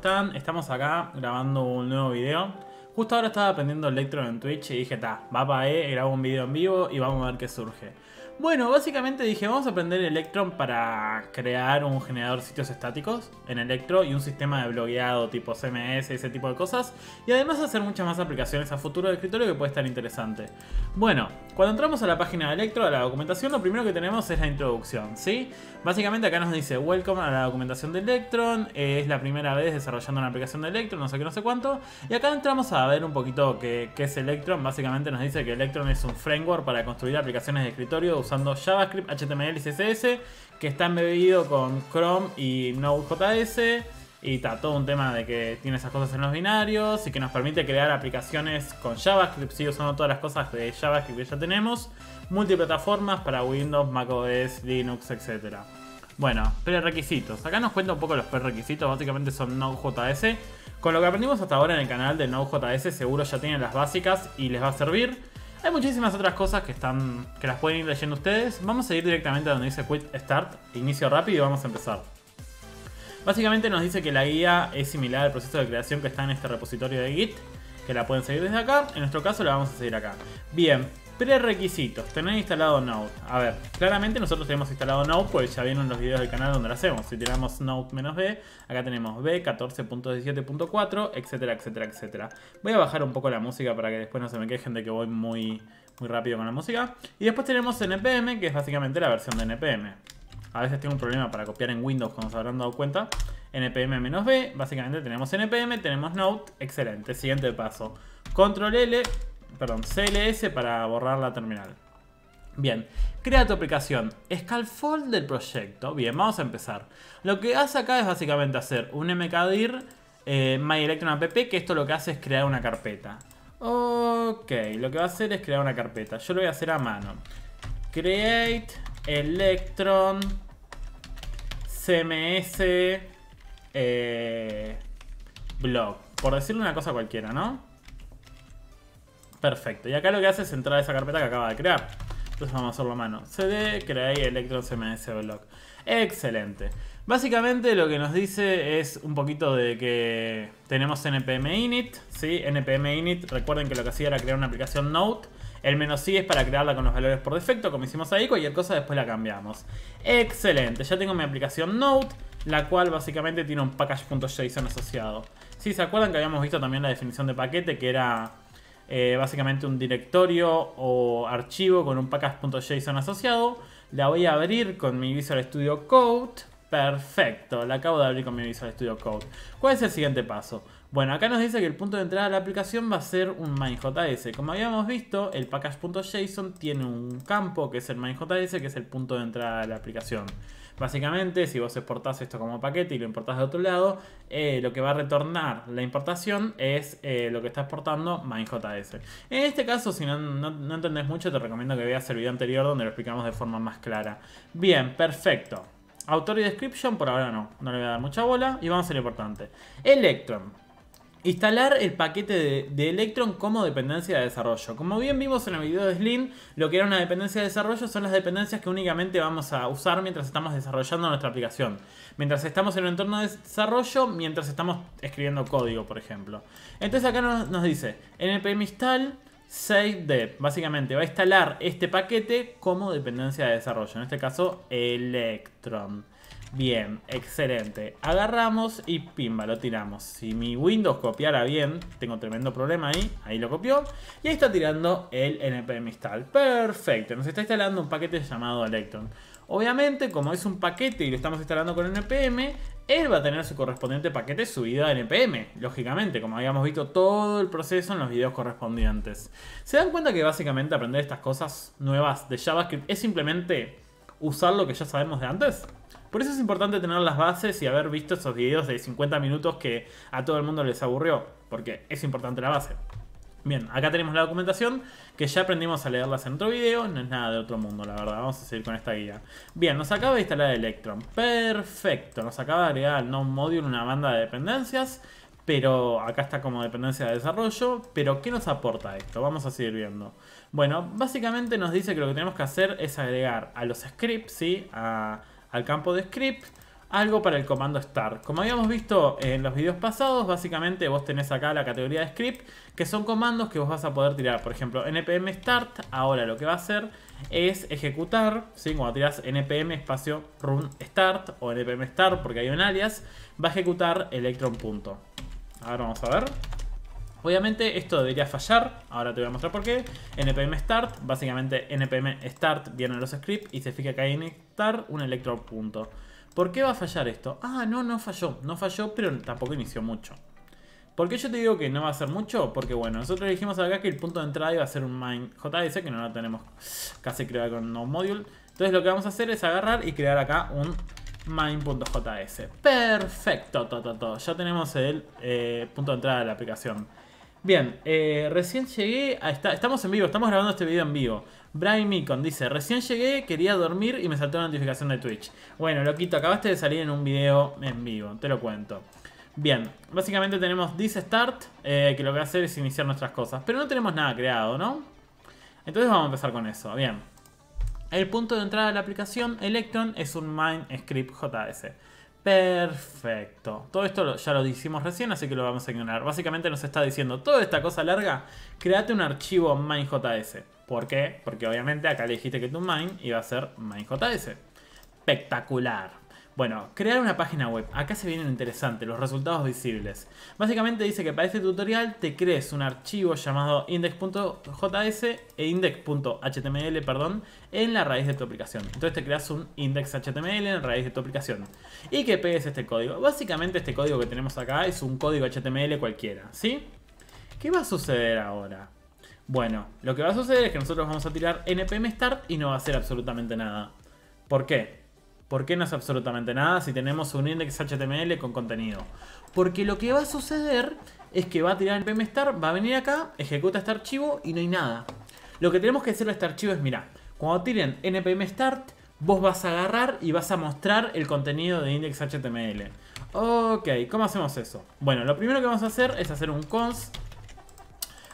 están? Estamos acá grabando un nuevo video. Justo ahora estaba aprendiendo Electron en Twitch y dije, ta, va para E, grabo un video en vivo y vamos a ver qué surge. Bueno, básicamente dije, vamos a aprender Electron para crear un generador de sitios estáticos en Electro y un sistema de blogueado tipo CMS, ese tipo de cosas. Y además hacer muchas más aplicaciones a futuro de escritorio que puede estar interesante. Bueno, cuando entramos a la página de Electro, a la documentación, lo primero que tenemos es la introducción, ¿sí? Básicamente acá nos dice, welcome a la documentación de Electron, es la primera vez desarrollando una aplicación de Electron, no sé qué, no sé cuánto. Y acá entramos a ver un poquito qué, qué es Electron. Básicamente nos dice que Electron es un framework para construir aplicaciones de escritorio usando JavaScript, HTML y CSS, que está embebido con Chrome y Node.js y está todo un tema de que tiene esas cosas en los binarios y que nos permite crear aplicaciones con JavaScript, Si usando todas las cosas de JavaScript que ya tenemos, multiplataformas para Windows, macOS, Linux, etc. Bueno, prerequisitos. Acá nos cuenta un poco los prerequisitos, básicamente son Node.js. Con lo que aprendimos hasta ahora en el canal de Node.js seguro ya tienen las básicas y les va a servir. Hay muchísimas otras cosas que están que las pueden ir leyendo ustedes. Vamos a ir directamente a donde dice Quit Start, inicio rápido y vamos a empezar. Básicamente nos dice que la guía es similar al proceso de creación que está en este repositorio de Git, que la pueden seguir desde acá, en nuestro caso la vamos a seguir acá. Bien, prerequisitos, tener instalado Node. A ver, claramente nosotros tenemos instalado Node, pues ya vieron los videos del canal donde lo hacemos. Si tiramos Node-B, acá tenemos B, 14.17.4, etcétera, etcétera, etcétera. Voy a bajar un poco la música para que después no se me quejen de que voy muy, muy rápido con la música. Y después tenemos NPM, que es básicamente la versión de NPM a veces tengo un problema para copiar en Windows, como se habrán dado cuenta. npm-b, básicamente tenemos npm, tenemos note, excelente. Siguiente paso, control L, perdón, cls para borrar la terminal. Bien, crea tu aplicación, Scalfold del proyecto. Bien, vamos a empezar. Lo que hace acá es básicamente hacer un mkdir eh, myelectronapp, que esto lo que hace es crear una carpeta. Ok, lo que va a hacer es crear una carpeta. Yo lo voy a hacer a mano. Create Electron, CMS, eh, Blog. Por decirle una cosa cualquiera, ¿no? Perfecto. Y acá lo que hace es entrar a esa carpeta que acaba de crear. Entonces vamos a hacerlo a mano. CD, create Electron, CMS, Blog. Excelente. Básicamente lo que nos dice es un poquito de que tenemos npm init, ¿sí? npm init, recuerden que lo que hacía era crear una aplicación Node el menos i es para crearla con los valores por defecto, como hicimos ahí. Cualquier cosa después la cambiamos. Excelente. Ya tengo mi aplicación Note, la cual básicamente tiene un package.json asociado. Si se acuerdan que habíamos visto también la definición de paquete, que era eh, básicamente un directorio o archivo con un package.json asociado. La voy a abrir con mi Visual Studio Code. Perfecto, la acabo de abrir con mi Visual Studio Code. ¿Cuál es el siguiente paso? Bueno, acá nos dice que el punto de entrada de la aplicación va a ser un main.js. Como habíamos visto, el package.json tiene un campo que es el main.js, que es el punto de entrada de la aplicación. Básicamente, si vos exportás esto como paquete y lo importás de otro lado, eh, lo que va a retornar la importación es eh, lo que está exportando main.js. En este caso, si no, entendés mucho, te recomiendo que veas el video anterior donde lo explicamos de forma más clara. Bien, perfecto. Autor y description por ahora no, no le voy a dar mucha bola y vamos a lo importante. Electron. Instalar el paquete de, Electron como dependencia de desarrollo. Como bien vimos en el video de Slim, lo que era una dependencia de desarrollo son las dependencias que únicamente vamos a usar mientras estamos desarrollando nuestra aplicación. Mientras estamos en un entorno de desarrollo, mientras estamos escribiendo código, por ejemplo. Entonces acá nos, dice, npm install save dev, básicamente va a instalar este paquete como dependencia de desarrollo, en este caso Electron. Bien, excelente. Agarramos y pimba, lo tiramos. Si mi Windows copiara bien, tengo tremendo problema ahí. Ahí lo copió. Y ahí está tirando el npm install. Perfecto, nos está instalando un paquete llamado Electron. Obviamente, como es un paquete y lo estamos instalando con npm, él va a tener su correspondiente paquete subido a npm, lógicamente, como habíamos visto todo el proceso en los videos correspondientes. ¿Se dan cuenta que básicamente aprender estas cosas nuevas de JavaScript es simplemente usar lo que ya sabemos de antes? Por eso es importante tener las bases y haber visto esos videos de 50 minutos que a todo el mundo les aburrió, porque es importante la base. Bien, acá tenemos la documentación, que ya aprendimos a leerlas en otro video, no es nada de otro mundo, la verdad, vamos a seguir con esta guía. Bien, nos acaba de instalar Electron, perfecto, nos acaba de agregar al NoModule una banda de dependencias, pero acá está como dependencia de desarrollo, pero ¿qué nos aporta esto? Vamos a seguir viendo. Bueno, básicamente nos dice que lo que tenemos que hacer es agregar a los scripts, ¿sí? A, al campo de script algo para el comando start. Como habíamos visto en los videos pasados, básicamente vos tenés acá la categoría de script, que son comandos que vos vas a poder tirar. Por ejemplo, npm start, ahora lo que va a hacer es ejecutar, si cuando tiras npm espacio run start o npm start porque hay un alias, va a ejecutar electron punto. Ahora vamos a ver. Obviamente esto debería fallar, ahora te voy a mostrar por qué. NPM start, básicamente NPM start viene en los scripts y se fija que hay en start un electro punto. ¿Por qué va a fallar esto? Ah, no, no falló, no falló, pero tampoco inició mucho. ¿Por qué yo te digo que no va a ser mucho? Porque bueno, nosotros dijimos acá que el punto de entrada iba a ser un main que no lo tenemos casi creado con no module. Entonces lo que vamos a hacer es agarrar y crear acá un main.js. Perfecto, ya tenemos el eh, punto de entrada de la aplicación. Bien, eh, recién llegué. A estamos en vivo, estamos grabando este video en vivo. Brian Micon dice: Recién llegué, quería dormir y me saltó una notificación de Twitch. Bueno, loquito, acabaste de salir en un video en vivo, te lo cuento. Bien, básicamente tenemos this start, eh, que lo que va a hacer es iniciar nuestras cosas. Pero no tenemos nada creado, ¿no? Entonces vamos a empezar con eso. Bien. El punto de entrada de la aplicación Electron es un MindScript JS. Perfecto. Todo esto ya lo hicimos recién, así que lo vamos a ignorar. Básicamente nos está diciendo toda esta cosa larga, créate un archivo main.js. ¿Por qué? Porque obviamente acá le dijiste que tu main iba a ser main.js. Espectacular. Bueno, crear una página web. Acá se vienen interesantes los resultados visibles. Básicamente dice que para este tutorial te crees un archivo llamado index.js e index.html, perdón, en la raíz de tu aplicación. Entonces te creas un index.html en la raíz de tu aplicación y que pegues este código. Básicamente este código que tenemos acá es un código HTML cualquiera, ¿sí? ¿Qué va a suceder ahora? Bueno, lo que va a suceder es que nosotros vamos a tirar npm start y no va a hacer absolutamente nada. ¿Por qué? ¿Por qué no es absolutamente nada si tenemos un index.html con contenido? Porque lo que va a suceder es que va a tirar el start, va a venir acá, ejecuta este archivo y no hay nada. Lo que tenemos que hacer a este archivo es, mira, cuando tiren npm start, vos vas a agarrar y vas a mostrar el contenido de index.html. Ok, ¿cómo hacemos eso? Bueno, lo primero que vamos a hacer es hacer un const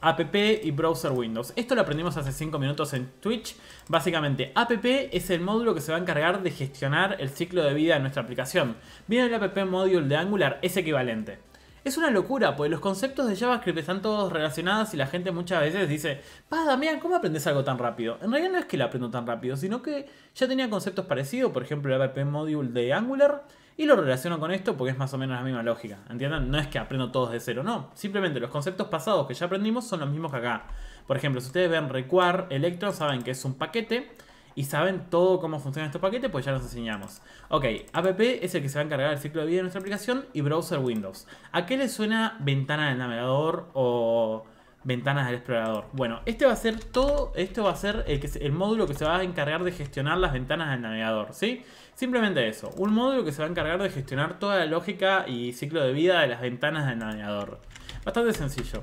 app y browser Windows. Esto lo aprendimos hace 5 minutos en Twitch. Básicamente, app es el módulo que se va a encargar de gestionar el ciclo de vida de nuestra aplicación. Bien, el app module de Angular es equivalente. Es una locura, porque los conceptos de JavaScript están todos relacionados y la gente muchas veces dice, Paz, Damián, ¿cómo aprendes algo tan rápido? En realidad no es que lo aprendo tan rápido, sino que ya tenía conceptos parecidos, por ejemplo, el app module de Angular y lo relaciono con esto porque es más o menos la misma lógica. ¿Entienden? No es que aprendo todos de cero, no. Simplemente los conceptos pasados que ya aprendimos son los mismos que acá. Por ejemplo, si ustedes ven Require Electron, saben que es un paquete y saben todo cómo funciona este paquete pues ya los enseñamos. Ok, app es el que se va a encargar del ciclo de vida de nuestra aplicación y browser Windows. ¿A qué le suena ventana del navegador o ventanas del explorador. Bueno, este va a ser todo, esto va a ser el, el módulo que se va a encargar de gestionar las ventanas del navegador, ¿sí? Simplemente eso, un módulo que se va a encargar de gestionar toda la lógica y ciclo de vida de las ventanas del navegador. Bastante sencillo.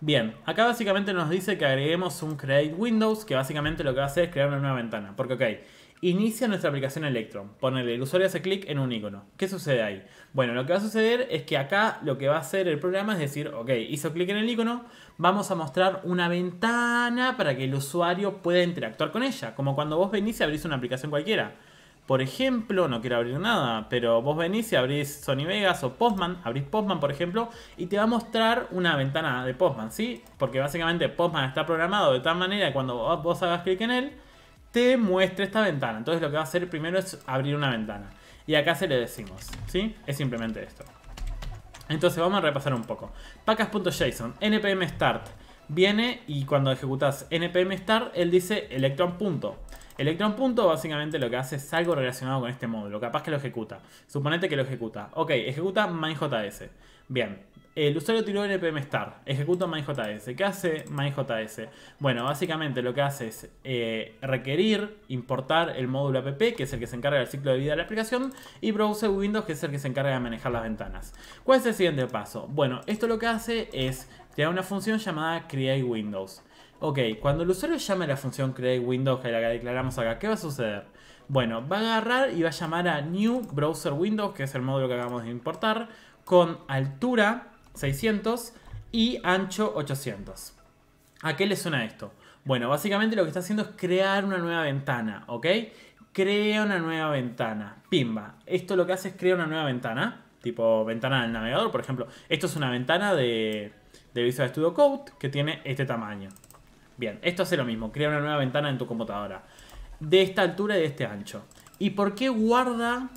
Bien, acá básicamente nos dice que agreguemos un Create Windows, que básicamente lo que va a hacer es crear una nueva ventana. Porque, ok, Inicia nuestra aplicación Electron. Ponerle, el usuario hace clic en un icono. ¿Qué sucede ahí? Bueno, lo que va a suceder es que acá lo que va a hacer el programa es decir, ok, hizo clic en el icono, vamos a mostrar una ventana para que el usuario pueda interactuar con ella. Como cuando vos venís y abrís una aplicación cualquiera. Por ejemplo, no quiero abrir nada, pero vos venís y abrís Sony Vegas o Postman, abrís Postman por ejemplo, y te va a mostrar una ventana de Postman, ¿sí? Porque básicamente Postman está programado de tal manera que cuando vos hagas clic en él, te muestre esta ventana. Entonces lo que va a hacer primero es abrir una ventana. Y acá se le decimos, ¿sí? Es simplemente esto. Entonces vamos a repasar un poco. Pacas.json, npm start. Viene y cuando ejecutas npm start, él dice electron Electron punto básicamente lo que hace es algo relacionado con este módulo. Capaz que lo ejecuta. Suponete que lo ejecuta. Ok, ejecuta mainjs. Bien, el usuario tiró npm star, Ejecuto MyJS. ¿Qué hace MyJS? Bueno, básicamente lo que hace es eh, requerir importar el módulo app, que es el que se encarga del ciclo de vida de la aplicación, y browser Windows, que es el que se encarga de manejar las ventanas. ¿Cuál es el siguiente paso? Bueno, esto lo que hace es crear una función llamada create windows. Ok, cuando el usuario llame la función create windows, que la que declaramos acá, ¿qué va a suceder? Bueno, va a agarrar y va a llamar a new browser windows, que es el módulo que acabamos de importar, con altura 600 y ancho 800. ¿A qué le suena esto? Bueno, básicamente lo que está haciendo es crear una nueva ventana, ¿ok? Crea una nueva ventana, pimba. Esto lo que hace es crear una nueva ventana, tipo ventana del navegador, por ejemplo. Esto es una ventana de, de Visual Studio Code que tiene este tamaño. Bien, esto hace lo mismo, crea una nueva ventana en tu computadora. De esta altura y de este ancho. ¿Y por qué guarda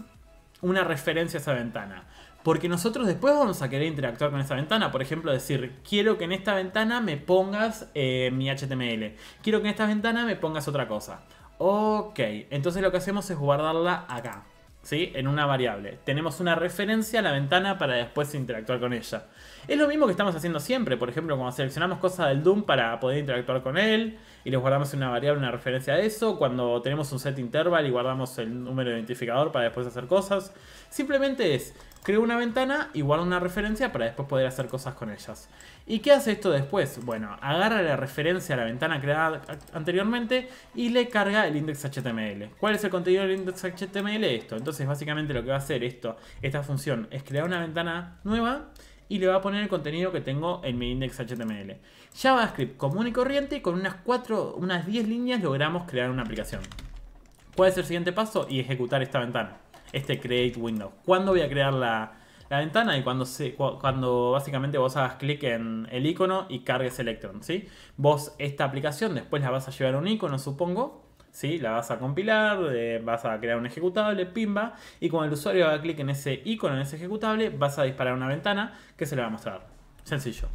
una referencia a esa ventana? Porque nosotros después vamos a querer interactuar con esa ventana. Por ejemplo, decir, quiero que en esta ventana me pongas eh, mi HTML. Quiero que en esta ventana me pongas otra cosa. Ok, entonces lo que hacemos es guardarla acá. ¿Sí? En una variable. Tenemos una referencia a la ventana para después interactuar con ella. Es lo mismo que estamos haciendo siempre. Por ejemplo, cuando seleccionamos cosas del Doom para poder interactuar con él y les guardamos una variable una referencia a eso. Cuando tenemos un set interval y guardamos el número de identificador para después hacer cosas. Simplemente es, creo una ventana y guardo una referencia para después poder hacer cosas con ellas. ¿Y qué hace esto después? Bueno, agarra la referencia a la ventana creada anteriormente y le carga el index HTML. ¿Cuál es el contenido del index HTML? Esto. Entonces básicamente lo que va a hacer esto, esta función es crear una ventana nueva y le va a poner el contenido que tengo en mi index HTML. JavaScript común y corriente y con unas 4, unas 10 líneas logramos crear una aplicación. puede ser el siguiente paso? Y ejecutar esta ventana, este create window. ¿Cuándo voy a crear la, ventana y cuando, se, cuando básicamente vos hagas clic en el icono y cargues Electron, ¿sí? Vos esta aplicación después la vas a llevar a un icono, supongo, la vas a compilar, eh, vas a crear un ejecutable, pimba, y cuando el usuario haga clic en ese icono, en ese ejecutable, vas a disparar una ventana que se le va a mostrar. Sencillo.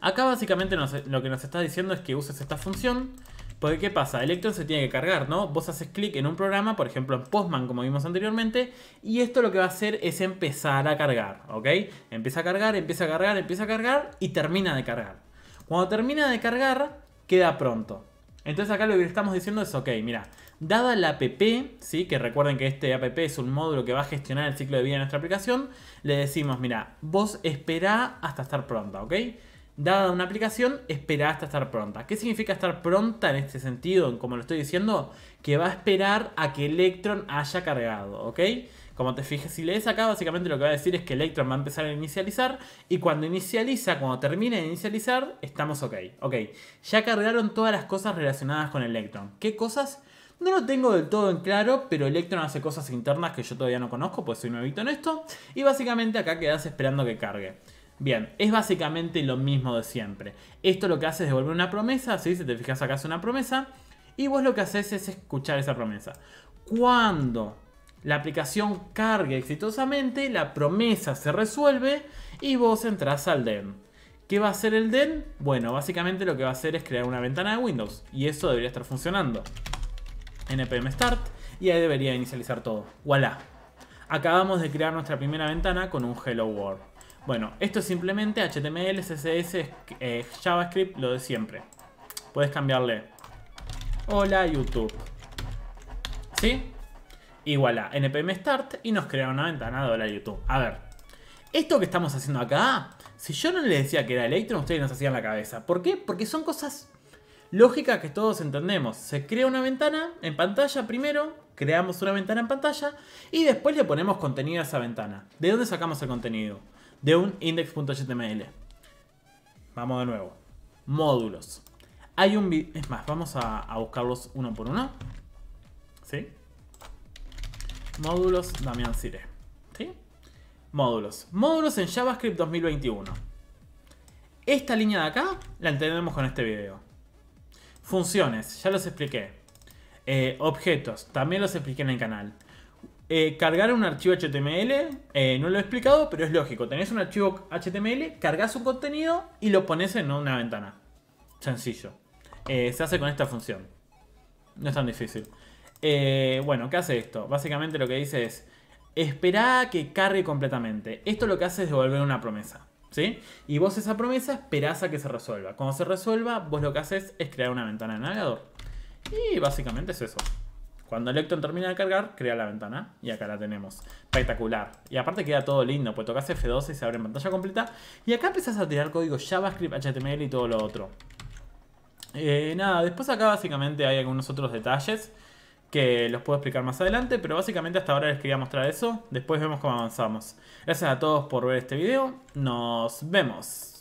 Acá básicamente lo que nos está diciendo es que uses esta función. Porque ¿qué pasa? Electron se tiene que cargar, ¿no? Vos haces clic en un programa, por ejemplo en Postman como vimos anteriormente, y esto lo que va a hacer es empezar a cargar, ¿ok? Empieza a cargar, empieza a cargar, empieza a cargar y termina de cargar. Cuando termina de cargar, queda pronto. Entonces acá lo que estamos diciendo es, ok, mira, dada la app, ¿sí? que recuerden que este app es un módulo que va a gestionar el ciclo de vida de nuestra aplicación, le decimos, mira, vos esperá hasta estar pronta, ¿ok? Dada una aplicación, espera hasta estar pronta. ¿Qué significa estar pronta en este sentido? Como lo estoy diciendo, que va a esperar a que Electron haya cargado, ¿ok? Como te fijas, si lees acá, básicamente lo que va a decir es que Electron va a empezar a inicializar y cuando inicializa, cuando termine de inicializar, estamos ok. Ok, ya cargaron todas las cosas relacionadas con Electron. ¿Qué cosas? No lo tengo del todo en claro, pero Electron hace cosas internas que yo todavía no conozco, pues soy nuevito en esto. Y básicamente acá quedas esperando que cargue. Bien, es básicamente lo mismo de siempre. Esto lo que hace es devolver una promesa, Si te fijas acá es una promesa. Y vos lo que haces es escuchar esa promesa. Cuando la aplicación carga exitosamente, la promesa se resuelve y vos entras al DEN. ¿Qué va a hacer el DEN? Bueno, básicamente lo que va a hacer es crear una ventana de Windows y eso debería estar funcionando. npm start y ahí debería inicializar todo. ¡Voilá! Acabamos de crear nuestra primera ventana con un Hello World. Bueno, esto es simplemente HTML, CSS, eh, JavaScript, lo de siempre. Puedes cambiarle. Hola YouTube. ¿Sí? igual a npm start y nos crea una ventana de la YouTube. A ver, esto que estamos haciendo acá, si yo no le decía que era Electron, ustedes nos hacían la cabeza. ¿Por qué? Porque son cosas lógicas que todos entendemos. Se crea una ventana en pantalla primero, creamos una ventana en pantalla y después le ponemos contenido a esa ventana. ¿De dónde sacamos el contenido? De un index.html. Vamos de nuevo. Módulos. Hay un... Es más, vamos a, a buscarlos uno por uno. ¿Sí? Módulos Damián Cire, ¿Sí? Módulos. Módulos en JavaScript 2021. Esta línea de acá la entendemos con este video. Funciones, ya los expliqué. Eh, objetos, también los expliqué en el canal. Eh, cargar un archivo HTML, eh, no lo he explicado, pero es lógico. Tenés un archivo HTML, cargas un contenido y lo pones en una ventana. Sencillo. se hace con esta función. No es tan difícil. Eh, bueno, ¿qué hace esto? Básicamente lo que dice es, espera a que cargue completamente. Esto lo que hace es devolver una promesa. ¿Sí? Y vos esa promesa esperás a que se resuelva. Cuando se resuelva, vos lo que haces es crear una ventana de navegador. Y básicamente es eso. Cuando Electron termina de cargar, crea la ventana. Y acá la tenemos. Espectacular. Y aparte queda todo lindo, pues tocas F12 y se abre en pantalla completa. Y acá empezás a tirar código JavaScript, HTML y todo lo otro. Eh, nada, después acá básicamente hay algunos otros detalles que los puedo explicar más adelante, pero básicamente hasta ahora les quería mostrar eso, después vemos cómo avanzamos. Gracias a todos por ver este video, nos vemos.